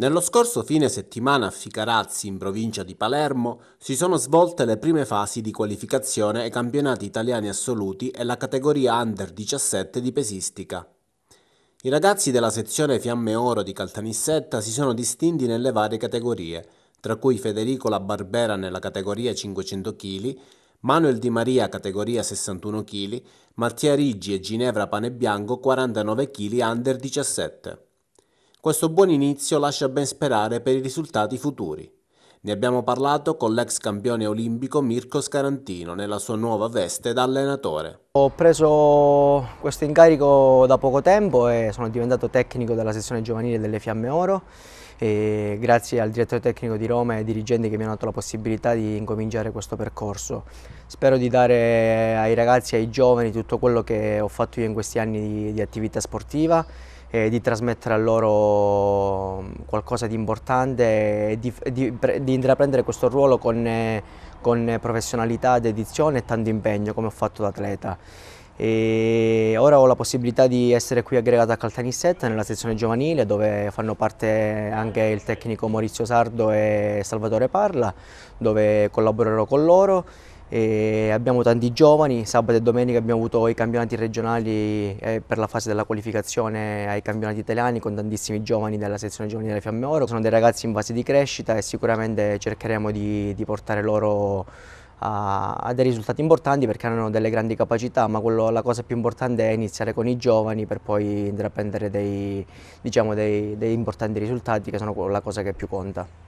Nello scorso fine settimana a Ficarazzi, in provincia di Palermo, si sono svolte le prime fasi di qualificazione ai campionati italiani assoluti e la categoria Under 17 di pesistica. I ragazzi della sezione Fiamme Oro di Caltanissetta si sono distinti nelle varie categorie, tra cui Federico La Barbera nella categoria 500 kg, Manuel Di Maria categoria 61 kg, Mattia Riggi e Ginevra Panebianco 49 kg Under 17. Questo buon inizio lascia ben sperare per i risultati futuri. Ne abbiamo parlato con l'ex campione olimpico Mirko Scarantino nella sua nuova veste da allenatore. Ho preso questo incarico da poco tempo e sono diventato tecnico della sessione giovanile delle Fiamme Oro e grazie al direttore tecnico di Roma e ai dirigenti che mi hanno dato la possibilità di incominciare questo percorso. Spero di dare ai ragazzi e ai giovani tutto quello che ho fatto io in questi anni di, di attività sportiva eh, di trasmettere a loro mm, qualcosa di importante e di, di, di intraprendere questo ruolo con, eh, con professionalità, dedizione e tanto impegno come ho fatto da atleta. E ora ho la possibilità di essere qui aggregata a Caltanissetta nella sezione giovanile dove fanno parte anche il tecnico Maurizio Sardo e Salvatore Parla dove collaborerò con loro e abbiamo tanti giovani, sabato e domenica abbiamo avuto i campionati regionali eh, per la fase della qualificazione ai campionati italiani con tantissimi giovani della sezione giovanile Fiamme Oro. Sono dei ragazzi in fase di crescita e sicuramente cercheremo di, di portare loro a, a, dei risultati importanti perché hanno delle grandi capacità, ma quello, la cosa più importante è iniziare con i giovani per poi intraprendere dei, diciamo, dei, dei importanti risultati che sono la cosa che più conta.